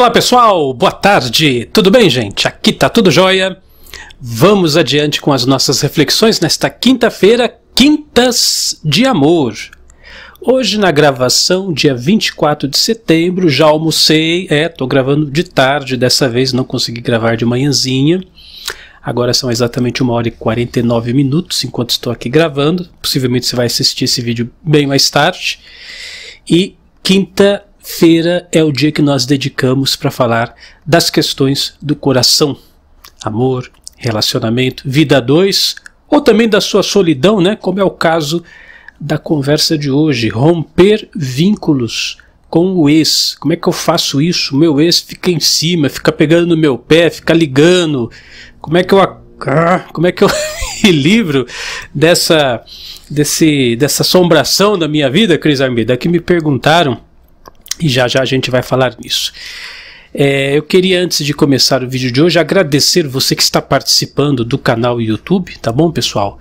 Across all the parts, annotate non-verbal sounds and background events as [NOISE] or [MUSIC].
Olá pessoal, boa tarde, tudo bem gente? Aqui tá tudo jóia. Vamos adiante com as nossas reflexões nesta quinta-feira, Quintas de Amor. Hoje na gravação, dia 24 de setembro, já almocei, é, tô gravando de tarde, dessa vez não consegui gravar de manhãzinha. Agora são exatamente 1 hora e 49 minutos enquanto estou aqui gravando. Possivelmente você vai assistir esse vídeo bem mais tarde. E quinta Feira é o dia que nós dedicamos para falar das questões do coração, amor, relacionamento, vida a dois, ou também da sua solidão, né? Como é o caso da conversa de hoje, romper vínculos com o ex. Como é que eu faço isso? Meu ex fica em cima, fica pegando no meu pé, fica ligando. Como é que eu ah, como é que eu [LAUGHS] me livro dessa desse dessa assombração da minha vida, Cris Armida? Que me perguntaram e já já a gente vai falar nisso. É, eu queria, antes de começar o vídeo de hoje, agradecer você que está participando do canal YouTube, tá bom, pessoal?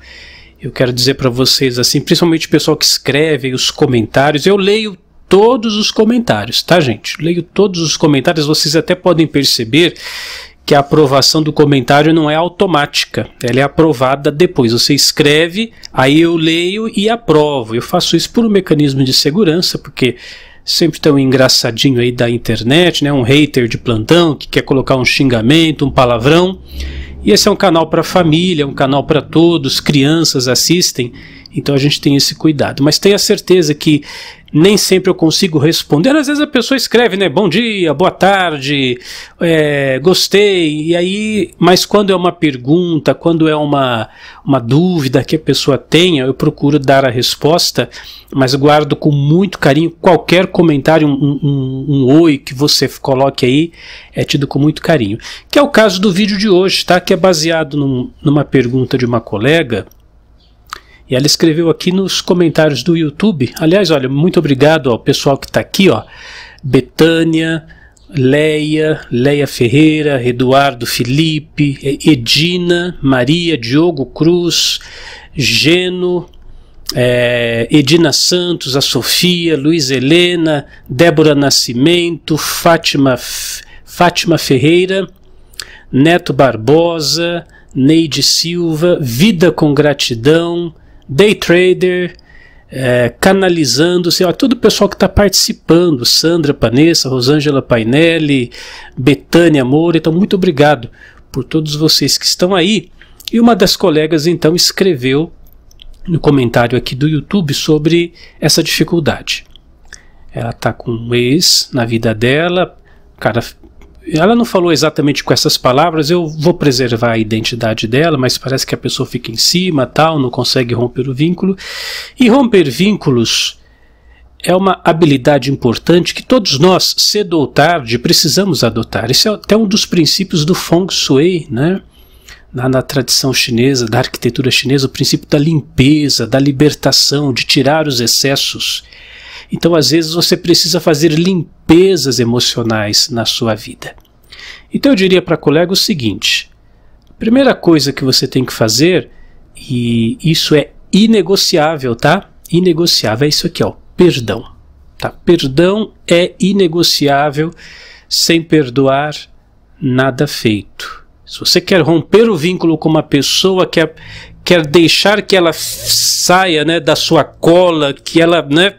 Eu quero dizer para vocês, assim, principalmente o pessoal que escreve, os comentários, eu leio todos os comentários, tá, gente? leio todos os comentários, vocês até podem perceber que a aprovação do comentário não é automática, ela é aprovada depois. Você escreve, aí eu leio e aprovo. Eu faço isso por um mecanismo de segurança, porque sempre tão engraçadinho aí da internet, né? Um hater de plantão que quer colocar um xingamento, um palavrão. E esse é um canal para família, um canal para todos, crianças assistem. Então a gente tem esse cuidado. Mas tenha certeza que nem sempre eu consigo responder. Às vezes a pessoa escreve, né? Bom dia, boa tarde, é, gostei. E aí, mas quando é uma pergunta, quando é uma, uma dúvida que a pessoa tenha, eu procuro dar a resposta, mas guardo com muito carinho qualquer comentário, um, um, um oi que você coloque aí, é tido com muito carinho. Que é o caso do vídeo de hoje, tá? Que é baseado num, numa pergunta de uma colega e ela escreveu aqui nos comentários do YouTube. Aliás, olha, muito obrigado ao pessoal que está aqui, ó. Betânia, Leia, Leia Ferreira, Eduardo Felipe, Edina, Maria, Diogo Cruz, Geno, é, Edina Santos, a Sofia, Luiz Helena, Débora Nascimento, Fátima, Fátima Ferreira, Neto Barbosa, Neide Silva, Vida com Gratidão, day trader, é, canalizando, sei lá, todo o pessoal que está participando, Sandra Panessa, Rosângela Painelli, Betânia Moura, então muito obrigado por todos vocês que estão aí. E uma das colegas então escreveu no comentário aqui do YouTube sobre essa dificuldade. Ela está com um ex na vida dela, o cara ela não falou exatamente com essas palavras, eu vou preservar a identidade dela, mas parece que a pessoa fica em cima, tal, não consegue romper o vínculo. E romper vínculos é uma habilidade importante que todos nós, cedo ou tarde, precisamos adotar. Esse é até um dos princípios do Feng Shui, né? Na, na, tradição chinesa, da arquitetura chinesa, o princípio da limpeza, da libertação, de tirar os excessos. Então, às vezes, você precisa fazer limpeza limpezas emocionais na sua vida. Então eu diria para colega o seguinte: a primeira coisa que você tem que fazer, e isso é inegociável, tá? Inegociável é isso aqui, ó, perdão. Tá? Perdão é inegociável, sem perdoar, nada feito. Se você quer romper o vínculo com uma pessoa, quer, quer deixar que ela saia né, da sua cola, que ela né,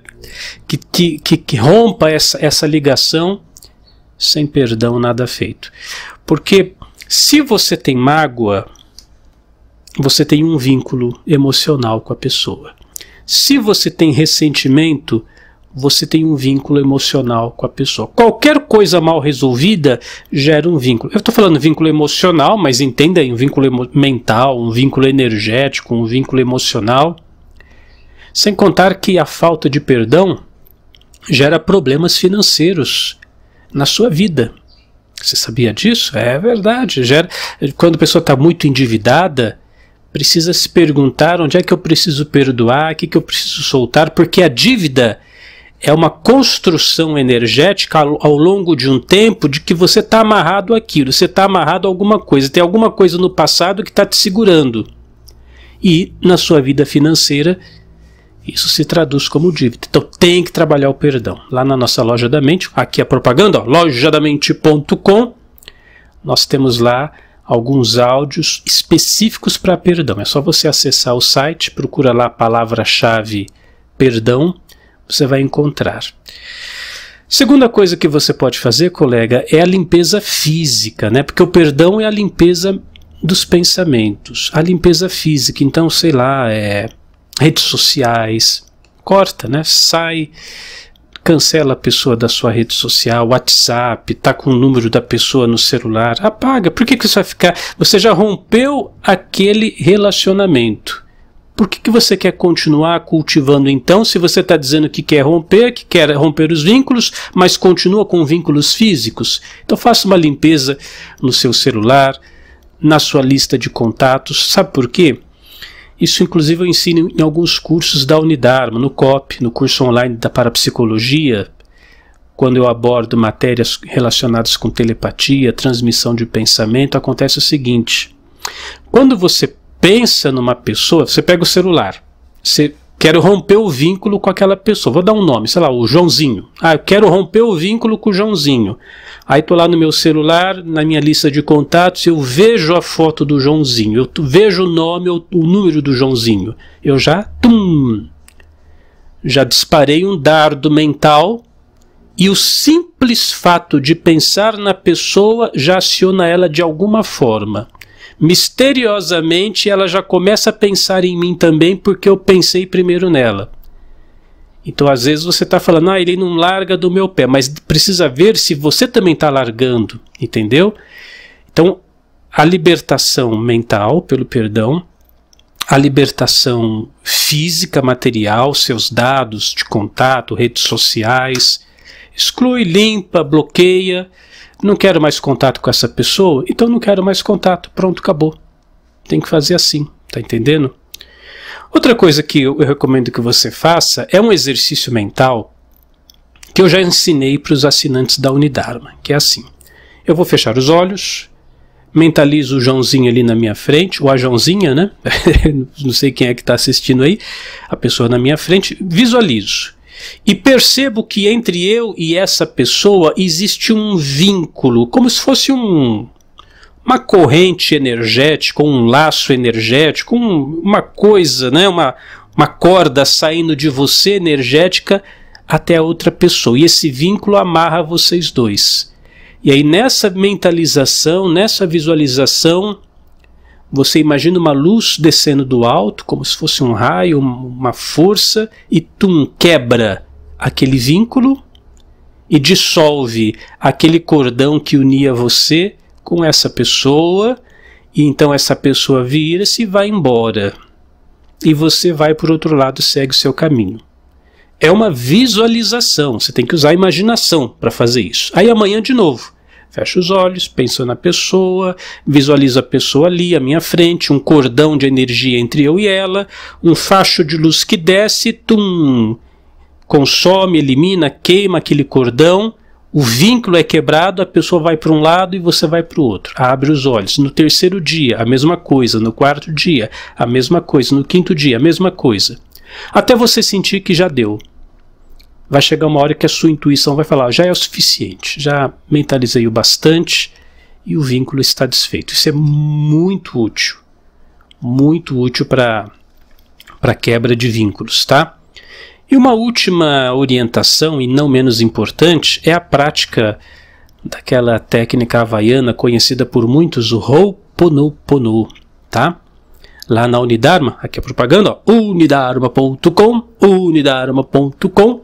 que, que, que rompa essa, essa ligação sem perdão nada feito. Porque se você tem mágoa, você tem um vínculo emocional com a pessoa. Se você tem ressentimento, você tem um vínculo emocional com a pessoa. Qualquer coisa mal resolvida gera um vínculo. Eu estou falando vínculo emocional, mas entenda aí, um vínculo mental, um vínculo energético, um vínculo emocional. Sem contar que a falta de perdão gera problemas financeiros na sua vida. Você sabia disso? É verdade. Gera, quando a pessoa está muito endividada, precisa se perguntar onde é que eu preciso perdoar, o que, que eu preciso soltar, porque a dívida é uma construção energética ao longo de um tempo de que você está amarrado àquilo, você está amarrado a alguma coisa, tem alguma coisa no passado que está te segurando. E na sua vida financeira isso se traduz como dívida. Então tem que trabalhar o perdão. Lá na nossa loja da mente, aqui é a propaganda, lojadamente.com, nós temos lá alguns áudios específicos para perdão. É só você acessar o site, procura lá a palavra-chave perdão, você vai encontrar. Segunda coisa que você pode fazer, colega, é a limpeza física, né? Porque o perdão é a limpeza dos pensamentos, a limpeza física. Então, sei lá, é redes sociais, corta, né? Sai, cancela a pessoa da sua rede social, WhatsApp, tá com o número da pessoa no celular, apaga. Por que, que isso vai ficar? Você já rompeu aquele relacionamento. Por que, que você quer continuar cultivando então, se você está dizendo que quer romper, que quer romper os vínculos, mas continua com vínculos físicos? Então faça uma limpeza no seu celular, na sua lista de contatos. Sabe por quê? Isso, inclusive, eu ensino em alguns cursos da Unidarma, no COP, no curso online da Parapsicologia, quando eu abordo matérias relacionadas com telepatia, transmissão de pensamento, acontece o seguinte: quando você pensa numa pessoa, você pega o celular, você quer romper o vínculo com aquela pessoa. Vou dar um nome, sei lá, o Joãozinho. Ah, eu quero romper o vínculo com o Joãozinho. Aí tô lá no meu celular, na minha lista de contatos, eu vejo a foto do Joãozinho, eu vejo o nome, o, o número do Joãozinho. Eu já, tum, já disparei um dardo mental e o simples fato de pensar na pessoa já aciona ela de alguma forma. Misteriosamente ela já começa a pensar em mim também porque eu pensei primeiro nela. Então, às vezes você está falando, ah, ele não larga do meu pé, mas precisa ver se você também está largando, entendeu? Então, a libertação mental pelo perdão, a libertação física, material, seus dados de contato, redes sociais, exclui, limpa, bloqueia, não quero mais contato com essa pessoa, então não quero mais contato, pronto, acabou. Tem que fazer assim, tá entendendo? Outra coisa que eu recomendo que você faça é um exercício mental que eu já ensinei para os assinantes da Unidharma, que é assim. Eu vou fechar os olhos, mentalizo o Joãozinho ali na minha frente, ou a Joãozinha, né? [LAUGHS] Não sei quem é que está assistindo aí, a pessoa na minha frente, visualizo. E percebo que entre eu e essa pessoa existe um vínculo, como se fosse um, uma corrente energética, um laço energético, um, uma coisa, né? uma, uma corda saindo de você energética até a outra pessoa. E esse vínculo amarra vocês dois. E aí, nessa mentalização, nessa visualização, você imagina uma luz descendo do alto, como se fosse um raio, uma força, e tum, quebra aquele vínculo e dissolve aquele cordão que unia você com essa pessoa, e então essa pessoa vira-se e vai embora. E você vai por outro lado, segue o seu caminho. É uma visualização, você tem que usar a imaginação para fazer isso. Aí amanhã de novo, fecha os olhos, pensa na pessoa, visualiza a pessoa ali à minha frente, um cordão de energia entre eu e ela, um facho de luz que desce, tum, consome, elimina, queima aquele cordão o vínculo é quebrado, a pessoa vai para um lado e você vai para o outro. Abre os olhos. No terceiro dia, a mesma coisa. No quarto dia, a mesma coisa. No quinto dia, a mesma coisa. Até você sentir que já deu. Vai chegar uma hora que a sua intuição vai falar: já é o suficiente, já mentalizei o bastante e o vínculo está desfeito. Isso é muito útil. Muito útil para quebra de vínculos, tá? E uma última orientação, e não menos importante, é a prática daquela técnica havaiana conhecida por muitos, o Ho'oponopono, tá? Lá na Unidarma, aqui a é propaganda, unidarma.com, unidarma.com,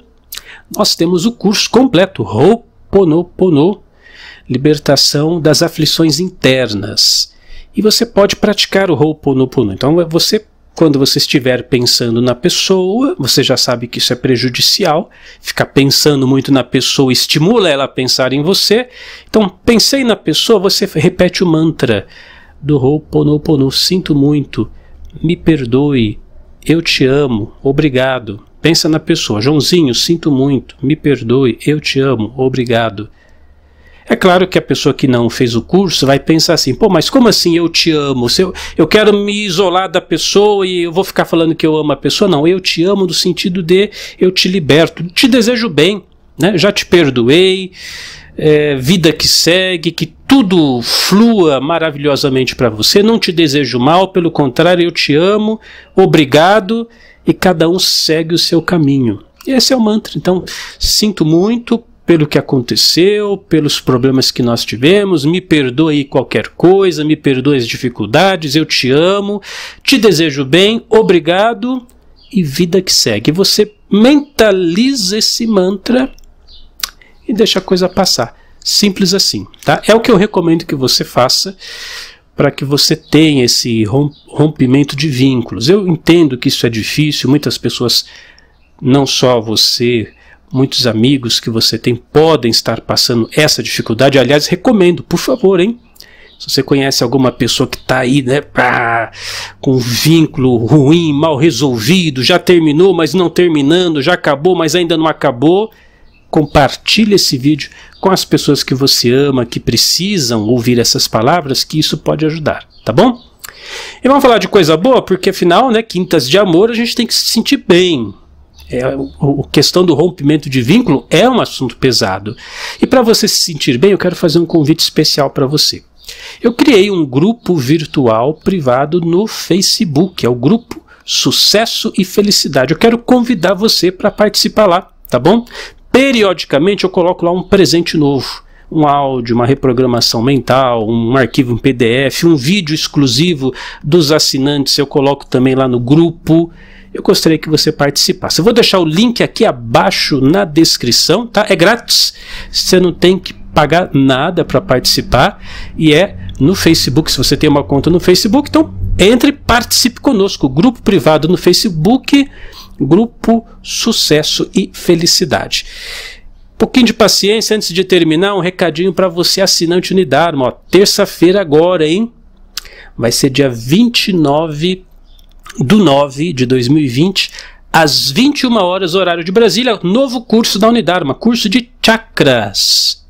nós temos o curso completo, Ho'oponopono, libertação das aflições internas. E você pode praticar o Ho'oponopono. Então é você quando você estiver pensando na pessoa, você já sabe que isso é prejudicial. Ficar pensando muito na pessoa estimula ela a pensar em você. Então, pensei na pessoa, você repete o mantra do Ho'oponopono. Sinto muito, me perdoe, eu te amo, obrigado. Pensa na pessoa. Joãozinho, sinto muito, me perdoe, eu te amo, obrigado. É claro que a pessoa que não fez o curso vai pensar assim: pô, mas como assim eu te amo? Se eu, eu quero me isolar da pessoa e eu vou ficar falando que eu amo a pessoa? Não, eu te amo no sentido de eu te liberto, te desejo bem, né? já te perdoei, é, vida que segue, que tudo flua maravilhosamente para você, não te desejo mal, pelo contrário, eu te amo, obrigado e cada um segue o seu caminho. esse é o mantra. Então, sinto muito, pelo que aconteceu, pelos problemas que nós tivemos, me perdoe qualquer coisa, me perdoe as dificuldades, eu te amo, te desejo bem, obrigado e vida que segue. Você mentaliza esse mantra e deixa a coisa passar. Simples assim, tá? É o que eu recomendo que você faça para que você tenha esse rompimento de vínculos. Eu entendo que isso é difícil, muitas pessoas, não só você Muitos amigos que você tem podem estar passando essa dificuldade. Aliás, recomendo, por favor, hein? Se você conhece alguma pessoa que está aí, né, pá, com um vínculo ruim, mal resolvido, já terminou, mas não terminando, já acabou, mas ainda não acabou, compartilhe esse vídeo com as pessoas que você ama, que precisam ouvir essas palavras, que isso pode ajudar, tá bom? E vamos falar de coisa boa, porque afinal, né, quintas de amor, a gente tem que se sentir bem. É, o, a questão do rompimento de vínculo é um assunto pesado. E para você se sentir bem, eu quero fazer um convite especial para você. Eu criei um grupo virtual privado no Facebook, é o grupo Sucesso e Felicidade. Eu quero convidar você para participar lá, tá bom? Periodicamente eu coloco lá um presente novo um áudio, uma reprogramação mental, um arquivo em PDF, um vídeo exclusivo dos assinantes, eu coloco também lá no grupo eu gostaria que você participasse. Eu vou deixar o link aqui abaixo na descrição, tá? É grátis, você não tem que pagar nada para participar e é no Facebook, se você tem uma conta no Facebook, então entre participe conosco, grupo privado no Facebook, grupo Sucesso e Felicidade. Um pouquinho de paciência antes de terminar, um recadinho para você assinante Unidarma, terça-feira agora, hein? Vai ser dia 29 do 9 de 2020 às 21 horas, horário de Brasília, novo curso da Unidarma, curso de chakras.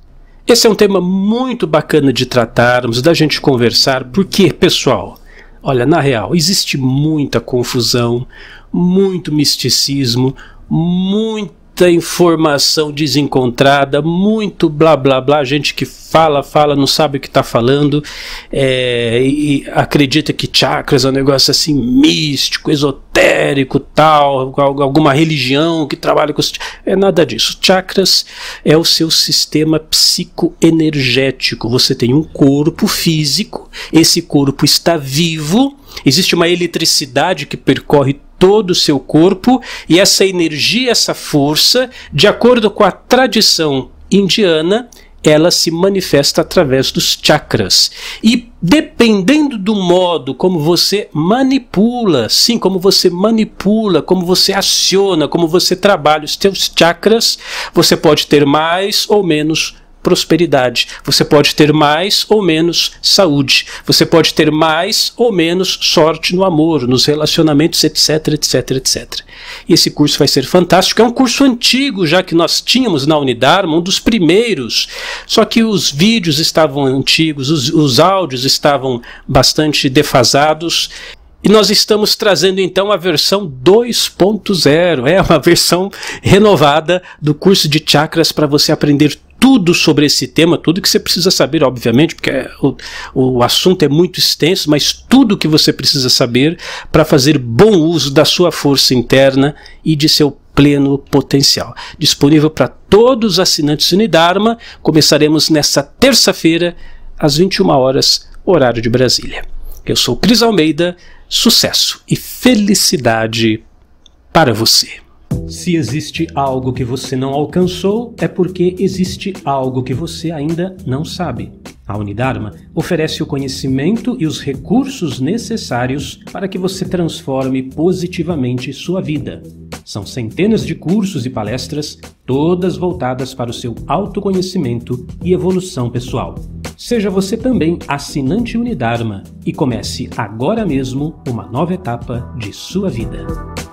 Esse é um tema muito bacana de tratarmos, da gente conversar, porque, pessoal, olha, na real, existe muita confusão, muito misticismo, muito muita informação desencontrada, muito blá blá blá, gente que fala, fala, não sabe o que está falando, é, e, e acredita que chakras é um negócio assim místico, esotérico, tal, alguma religião que trabalha com isso é nada disso. Chakras é o seu sistema psicoenergético. Você tem um corpo físico, esse corpo está vivo, existe uma eletricidade que percorre todo o seu corpo e essa energia, essa força, de acordo com a tradição indiana, ela se manifesta através dos chakras. E dependendo do modo como você manipula, sim, como você manipula, como você aciona, como você trabalha os seus chakras, você pode ter mais ou menos prosperidade. Você pode ter mais ou menos saúde. Você pode ter mais ou menos sorte no amor, nos relacionamentos, etc, etc, etc. E esse curso vai ser fantástico. É um curso antigo, já que nós tínhamos na Unidarma, um dos primeiros. Só que os vídeos estavam antigos, os, os áudios estavam bastante defasados. E nós estamos trazendo então a versão 2.0, é uma [LAUGHS] versão renovada do curso de chakras para você aprender tudo sobre esse tema, tudo que você precisa saber, obviamente, porque é o, o assunto é muito extenso, mas tudo que você precisa saber para fazer bom uso da sua força interna e de seu pleno potencial. Disponível para todos os assinantes Unidarma, começaremos nesta terça-feira, às 21 horas, horário de Brasília. Eu sou Cris Almeida, sucesso e felicidade para você. Se existe algo que você não alcançou, é porque existe algo que você ainda não sabe. A Unidarma oferece o conhecimento e os recursos necessários para que você transforme positivamente sua vida. São centenas de cursos e palestras, todas voltadas para o seu autoconhecimento e evolução pessoal. Seja você também assinante Unidarma e comece agora mesmo uma nova etapa de sua vida.